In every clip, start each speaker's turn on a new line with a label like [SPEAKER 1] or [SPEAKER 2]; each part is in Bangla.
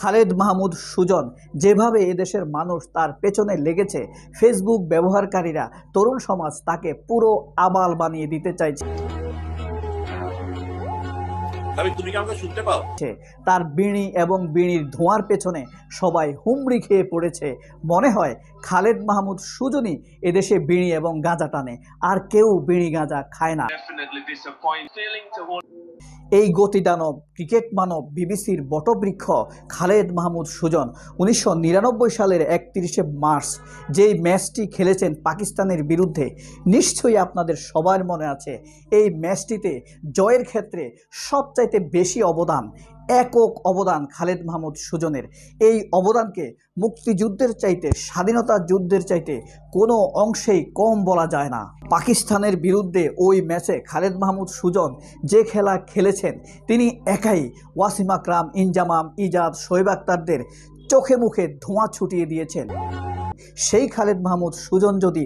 [SPEAKER 1] খালেদ মাহমুদ সুজন যেভাবে এদেশের মানুষ তার পেছনে লেগেছে ফেসবুক ব্যবহারকারীরা তরুণ সমাজ তাকে পুরো আবাল বানিয়ে দিতে চাইছে তার বিড়ি এবং বিড়ির ধোঁয়ার পেছনে সবাই হুমড়ি খেয়ে পড়েছে মনে হয় খালেদ মাহমুদ সুজনই এদেশে বিড়ি এবং গাঁজা টানে আর কেউ বিড়ি গাঁজা খায় না এই গতিদানব ক্রিকেট মানব বিবিসির বটবৃক্ষ খালেদ মাহমুদ সুজন উনিশশো সালের একত্রিশে মার্চ যেই ম্যাচটি খেলেছেন পাকিস্তানের বিরুদ্ধে নিশ্চয়ই আপনাদের সবার মনে আছে এই ম্যাচটিতে জয়ের ক্ষেত্রে সবচাইতে বেশি অবদান একক অবদান খালেদ মাহমুদ সুজনের এই অবদানকে মুক্তিযুদ্ধের চাইতে স্বাধীনতা যুদ্ধের চাইতে কোনো অংশেই কম বলা যায় না পাকিস্তানের বিরুদ্ধে ওই ম্যাচে খালেদ মাহমুদ সুজন যে খেলা খেলেছেন তিনি একাই ওয়াসিম আকরাম ইনজামাম ইজাদ শোয়েব আক্তারদের চোখে মুখে ধোঁয়া ছুটিয়ে দিয়েছেন সেই খালেদ মাহমুদ সুজন যদি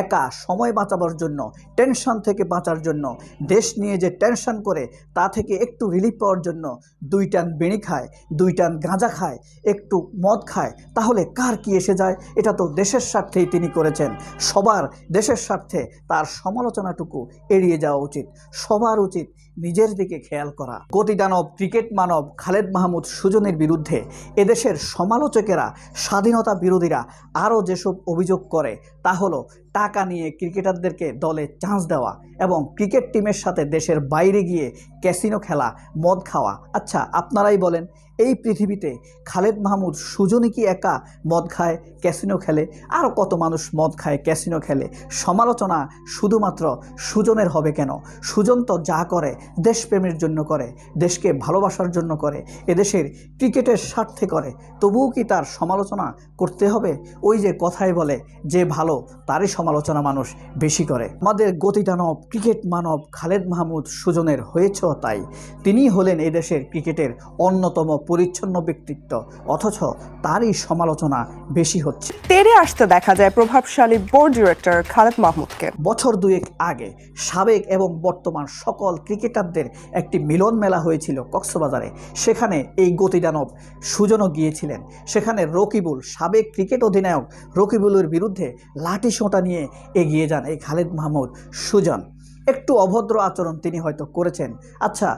[SPEAKER 1] একা সময় বাঁচাবার জন্য টেনশন থেকে বাঁচার জন্য দেশ নিয়ে যে টেনশন করে তা থেকে একটু রিলিফ পাওয়ার জন্য দুই টান বেড়ি খায় দুই টান গাঁজা খায় একটু মদ খায় তাহলে কার কি এসে যায় এটা তো দেশের স্বার্থেই তিনি করেছেন সবার দেশের স্বার্থে তার সমালোচনাটুকু এড়িয়ে যাওয়া উচিত সবার উচিত নিজের দিকে খেয়াল করা গতিদানব ক্রিকেট মানব খালেদ মাহমুদ সুজনের বিরুদ্ধে এদেশের সমালোচকেরা স্বাধীনতা বিরোধীরা আরও যেসব অভিযোগ করে তা হলো টাকা নিয়ে ক্রিকেটারদেরকে দলে চান্স দেওয়া এবং ক্রিকেট টিমের সাথে দেশের বাইরে গিয়ে ক্যাসিনো খেলা মদ খাওয়া আচ্ছা আপনারাই বলেন এই পৃথিবীতে খালেদ মাহমুদ সুজনী কি একা মদ খায় ক্যাসিনো খেলে আরও কত মানুষ মদ খায় ক্যাসিনো খেলে সমালোচনা শুধুমাত্র সুজনের হবে কেন সুজন তো যা করে দেশপ্রেমের জন্য করে দেশকে ভালোবাসার জন্য করে এদেশের ক্রিকেটের স্বার্থে করে তবুও কি তার সমালোচনা করতে হবে ওই যে কথায় বলে যে ভালো তারই সমালোচনা মানুষ বেশি করে আমাদের গতিদানব ক্রিকেট মানব খালেদ মাহমুদ সুজনের হয়েছ তাই তিনি হলেন এদেশের ক্রিকেটের অন্যতম পরিচ্ছন্ন ব্যক্তিত্ব অথচ তারই সমালোচনা বেশি হচ্ছে তেরে আসতে দেখা যায় প্রভাবশালী বোর্ড ডিরেক্টর খালেদ মাহমুদকে বছর দুয়েক আগে সাবেক এবং বর্তমান সকল ক্রিকেটারদের একটি মিলন মেলা হয়েছিল কক্সবাজারে সেখানে এই গতিদানব সুজনও গিয়েছিলেন সেখানে রকিবুল সাবেক ক্রিকেট অধিনায়ক রকিবুলের বিরুদ্ধে লাঠি সোঁটা নিয়ে এগিয়ে যান এই খালেদ মাহমুদ সুজন একটু অভদ্র আচরণ তিনি হয়তো করেছেন আচ্ছা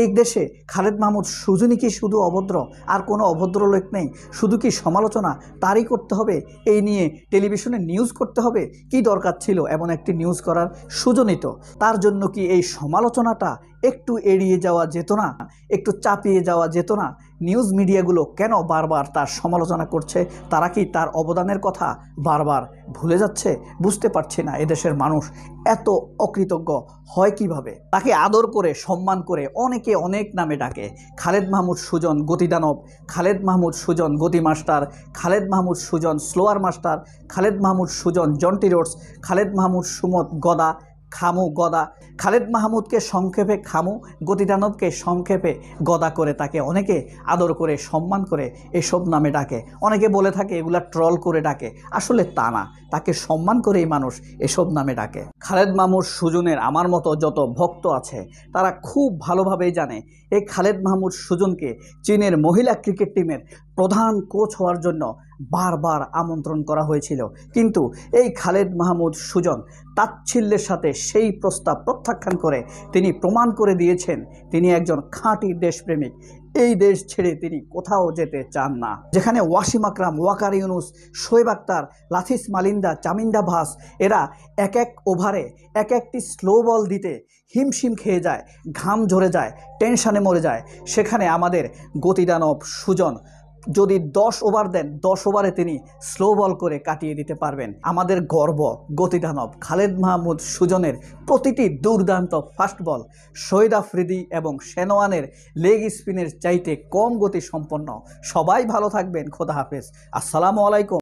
[SPEAKER 1] এই দেশে খালেদ মাহমুদ সুজনী কি শুধু অভদ্র আর কোনো অভদ্র লোক নেই শুধু কি সমালোচনা তারই করতে হবে এই নিয়ে টেলিভিশনে নিউজ করতে হবে কি দরকার ছিল এমন একটি নিউজ করার সুজনিত তার জন্য কি এই সমালোচনাটা একটু এড়িয়ে যাওয়া যেত না একটু চাপিয়ে যাওয়া যেত না নিউজ মিডিয়াগুলো কেন বারবার তার সমালোচনা করছে তারা কি তার অবদানের কথা বারবার ভুলে যাচ্ছে বুঝতে পারছি না এদেশের মানুষ এত অকৃতজ্ঞ হয় কিভাবে তাকে আদর করে সম্মান করে অনেক অনেকে অনেক নামে ডাকে খালেদ মাহমুদ সুজন গতিদানব খালেদ মাহমুদ সুজন গতি master Khaled Mahmud Sujon slower master Khaled Mahmud Sujon Jonty Rhodes Khaled Mahmud সুমত গদা খামু গদা খালেদ মাহমুদকে সংক্ষেপে খামু গতিদানবকে সংক্ষেপে গদা করে তাকে অনেকে আদর করে সম্মান করে এসব নামে ডাকে অনেকে বলে থাকে এগুলা ট্রল করে ডাকে আসলে তা না তাকে সম্মান করে এই মানুষ এসব নামে ডাকে খালেদ মাহমুদ সুজনের আমার মতো যত ভক্ত আছে তারা খুব ভালোভাবেই জানে এই খালেদ মাহমুদ সুজনকে চীনের মহিলা ক্রিকেট টিমের প্রধান কোচ হওয়ার জন্য বারবার আমন্ত্রণ করা হয়েছিল কিন্তু এই খালেদ মাহমুদ সুজন তাচ্ছিল্যের সাথে সেই প্রস্তাব প্রত্যাখ্যান করে তিনি প্রমাণ করে দিয়েছেন তিনি একজন খাঁটি দেশপ্রেমিক এই দেশ ছেড়ে তিনি কোথাও যেতে চান না যেখানে ওয়াসিম আকরাম ওয়াকার ইউনুস শোয়েব আক্তার লাথিস মালিন্দা চামিন্দা ভাস এরা এক এক ওভারে এক একটি স্লো বল দিতে হিমশিম খেয়ে যায় ঘাম ঝরে যায় টেনশানে মরে যায় সেখানে আমাদের গতিদানব সুজন যদি দশ ওভার দেন দশ ওভারে তিনি স্লো বল করে কাটিয়ে দিতে পারবেন আমাদের গর্ব গতিধানব খালেদ মাহমুদ সুজনের প্রতিটি দুর্দান্ত ফাস্ট বল শহীদ আফ্রিদি এবং সেনোয়ানের লেগ স্পিনের চাইতে কম গতি সম্পন্ন সবাই ভালো থাকবেন খোদা হাফেজ আসসালামু আলাইকুম